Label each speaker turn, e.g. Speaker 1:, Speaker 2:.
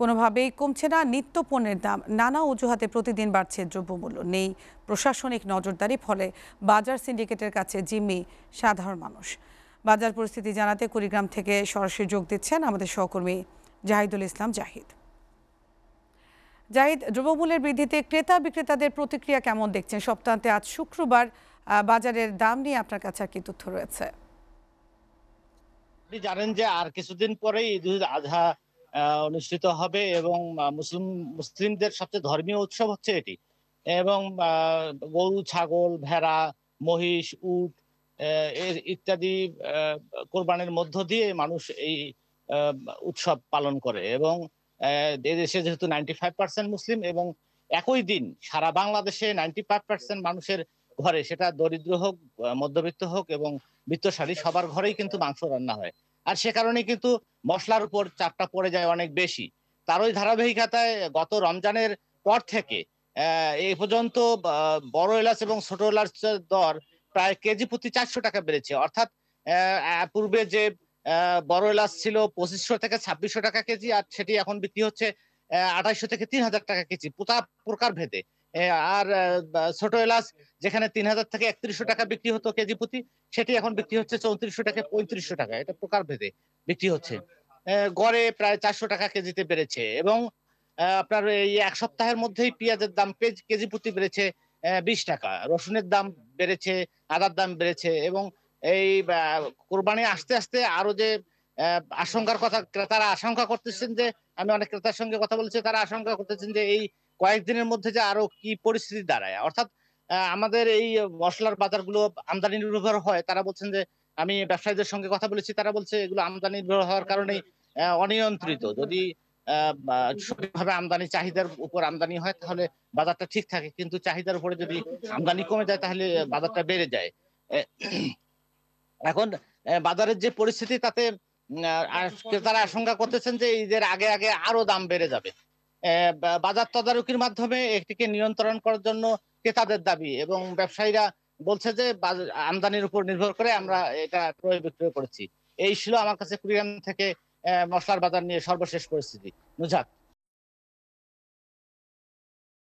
Speaker 1: কোনোভাবেই কমছে না নিত্য পণ্যের দাম নানা অজুহাতে প্রতিদিন বাড়ছে দ্রব্যমূল্য নেই প্রশাসনিক নজরদারি ফলে বাজার সিন্ডিকেটের কাছে জিম্মি সাধারণ মানুষ বাজার পরিস্থিতি জানাতে কুড়িগ্রাম থেকে সরাসরি যোগ দিচ্ছেন আমাদের সহকর্মী জাহিদুল ইসলাম জাহিদ জাহিদ দ্রব্যমূল্যের বৃদ্ধিতে ক্রেতা বিক্রেতাদের প্রতিক্রিয়া কেমন দেখছেন সপ্তাহান্তে আজ শুক্রবার বাজারের দাম নিয়ে আপনার কাছে আর কি তথ্য রয়েছে
Speaker 2: জানেন যে আর কিছুদিন পরেই ঈদ আজহা অনুষ্ঠিত হবে এবং মুসলিম মুসলিমদের সবচেয়ে ধর্মীয় উৎসব হচ্ছে এটি এবং গরু ছাগল ভেড়া মহিষ উট ইত্যাদি কোরবানের মধ্য দিয়ে মানুষ এই উৎসব পালন করে এবং এদেশে যেহেতু নাইনটি ফাইভ পার্সেন্ট মুসলিম এবং একই দিন সারা বাংলাদেশে নাইনটি ফাইভ পার্সেন্ট মানুষের ঘরে সেটা দরিদ্র হোক মধ্যবিত্ত হোক এবং বিত্তশালী সবার ঘরেই কিন্তু মাংস রান্না হয় আর সে কারণে কিন্তু মশলার উপর চাপটা পড়ে যায় অনেক বেশি তার ওই ধারাবাহিকতায় গত রমজানের পর থেকে এ পর্যন্ত বড় এলাচ এবং ছোট এলাচের দর প্রায় কেজি প্রতি চারশো টাকা বেড়েছে অর্থাৎ পূর্বে যে বড় এলাচ ছিল পঁচিশশো থেকে ছাব্বিশশো টাকা কেজি আর সেটি এখন বিক্রি হচ্ছে আঠাইশশো থেকে তিন হাজার টাকা কেজি প্রকার ভেদে আর ছোট এলাচ যেখানে তিন হাজার থেকে একত্রিশশো টাকা বিক্রি হতো কেজি প্রতি সেটি এখন বিক্রি হচ্ছে চৌত্রিশশো টাকা পঁয়ত্রিশশো টাকা এটা প্রকার ভেদে বিক্রি হচ্ছে গড়ে প্রায় চারশো টাকা কেজিতে বেড়েছে এবং আপনার এই এক সপ্তাহের মধ্যেই পেঁয়াজের দাম কেজি প্রতি বেড়েছে বিশ টাকা রসুনের দাম বেড়েছে আদার দাম বেড়েছে এবং এই কোরবানি আস্তে আস্তে আরো যে আশঙ্কার কথা তারা আশঙ্কা করতেছেন যে আমি অনেক ক্রেতার সঙ্গে কথা বলেছি তারা আশঙ্কা করতেছেন যে এই কয়েকদিনের মধ্যে যে আরো কি পরিস্থিতি দাঁড়ায় অর্থাৎ আমাদের এই মশলার বাজারগুলো আমদানি নির্ভর হয় তারা বলছেন যে আমি ব্যবসায়ীদের সঙ্গে কথা বলেছি তারা বলছে এগুলো আমদানি নির্ভর হওয়ার কারণে অনিয়ন্ত্রিত যদি সঠিকভাবে আমদানি চাহিদার উপর আমদানি হয় তাহলে বাজারটা ঠিক থাকে কিন্তু চাহিদার উপরে যদি আমদানি কমে যায় তাহলে বাজারটা বেড়ে যায় এখন বাজারের যে পরিস্থিতি তাতে তারা আশঙ্কা করতেছেন যে ঈদের আগে আগে আরো দাম বেড়ে যাবে বাজার তদারকির মাধ্যমে এটিকে নিয়ন্ত্রণ করার জন্য ক্রেতাদের দাবি এবং ব্যবসায়ীরা বলছে যে আমদানির উপর নির্ভর করে আমরা এটা ক্রয় বিক্রয় করেছি এই ছিল আমার কাছে কুড়িগ্রাম থেকে মশলার বাজার নিয়ে সর্বশেষ পরিস্থিতি নুজাত